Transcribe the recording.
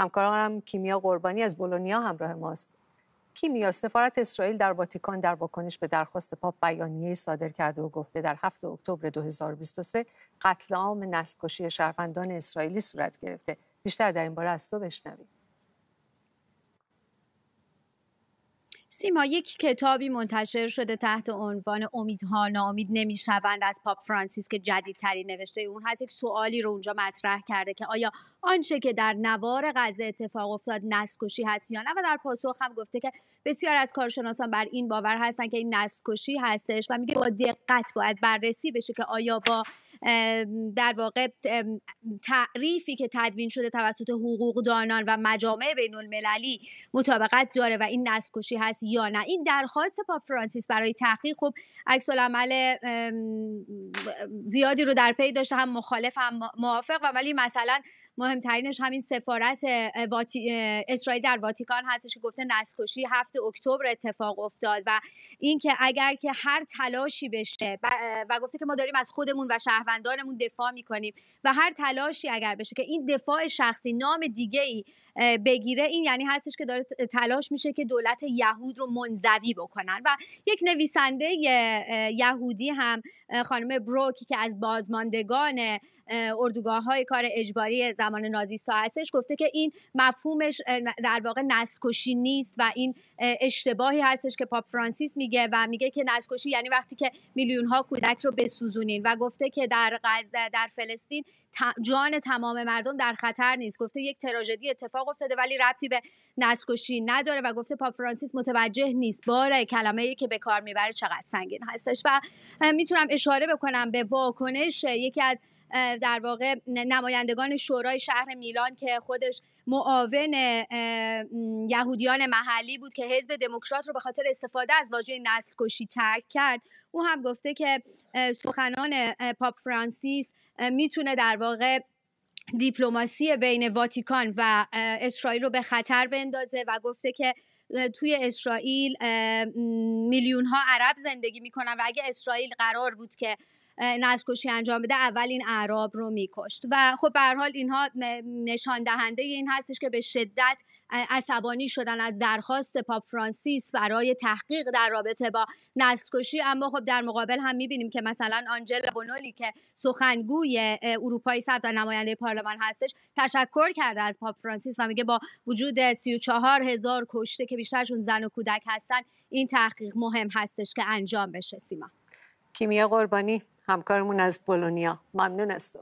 همکارانم کیمیا قربانی از بولونیا همراه ماست کیمیا سفارت اسرائیل در واتیکان در واکنش به درخواست پاپ بیانیه صادر کرده و گفته در 7 اکتبر 2023 قتل عام نسل‌کشی شهروندان اسرائیلی صورت گرفته بیشتر در این باره از تو بشنویم سیما یک کتابی منتشر شده تحت عنوان امیدها ناامید نمیشوند از پاپ فرانسیس که جدیدترین نوشته اون هست یک سوالی رو اونجا مطرح کرده که آیا آنچه که در نوار غزه اتفاق افتاد نسلکشی هست یا نه و در پاسخ هم گفته که بسیار از کارشناسان بر این باور هستن که این نسلکشی هستش و میگه با دقت باید بررسی بشه که آیا با در واقع تعریفی که تدوین شده توسط حقوق دانان و مجامع بین المللی مطابقت داره و این نسکشی هست یا نه این درخواست پاپ فرانسیس برای تحقیق خب عکس عمل زیادی رو در پی داشته هم مخالف هم موافق و ولی مثلا مهمترینش همین سفارت واتی... اسرائیل در واتیکان هستش که گفته نسخوشی هفت اکتبر اتفاق افتاد و اینکه اگر که هر تلاشی بشه و گفته که ما داریم از خودمون و شهروندانمون دفاع میکنیم و هر تلاشی اگر بشه که این دفاع شخصی نام دیگه ای بگیره این یعنی هستش که داره تلاش میشه که دولت یهود رو منزوی بکنن و یک نویسنده یهودی هم خانم بروکی که از بازماندگان اردوگاه های کار اجباری زمان نازی هستش گفته که این مفهومش در واقع کشی نیست و این اشتباهی هستش که پاپ فرانسیس میگه و میگه که کشی یعنی وقتی که میلیون ها کودک رو بسوزونین و گفته که در غزه در فلسطین جان تمام مردم در خطر نیست گفته یک تراژدی اتفاق افتاده ولی ربطی به کشی نداره و گفته پاپ فرانسیس متوجه نیست بار کلمه‌ای که به کار میبره چقدر سنگین هستش و میتونم اشاره بکنم به واکنش یکی از در واقع نمایندگان شورای شهر میلان که خودش معاون یهودیان محلی بود که حزب دموکرات رو به خاطر استفاده از واژه نسل کشی ترک کرد او هم گفته که سخنان پاپ فرانسیس میتونه در واقع دیپلماسی بین واتیکان و اسرائیل رو به خطر بندازه و گفته که توی اسرائیل میلیون ها عرب زندگی میکنن و اگه اسرائیل قرار بود که نسکشی انجام بده اول این اعراب رو میکشت و خب به حال اینها نشان دهنده این هستش که به شدت عصبانی شدن از درخواست پاپ فرانسیس برای تحقیق در رابطه با نسکشی اما خب در مقابل هم میبینیم که مثلا آنجل بونولی که سخنگوی اروپایی صد و نماینده پارلمان هستش تشکر کرده از پاپ فرانسیس و میگه با وجود 34 هزار کشته که بیشترشون زن و کودک هستن این تحقیق مهم هستش که انجام بشه سیما کیمیا قربانی همکارمون از بولونیا ممنون است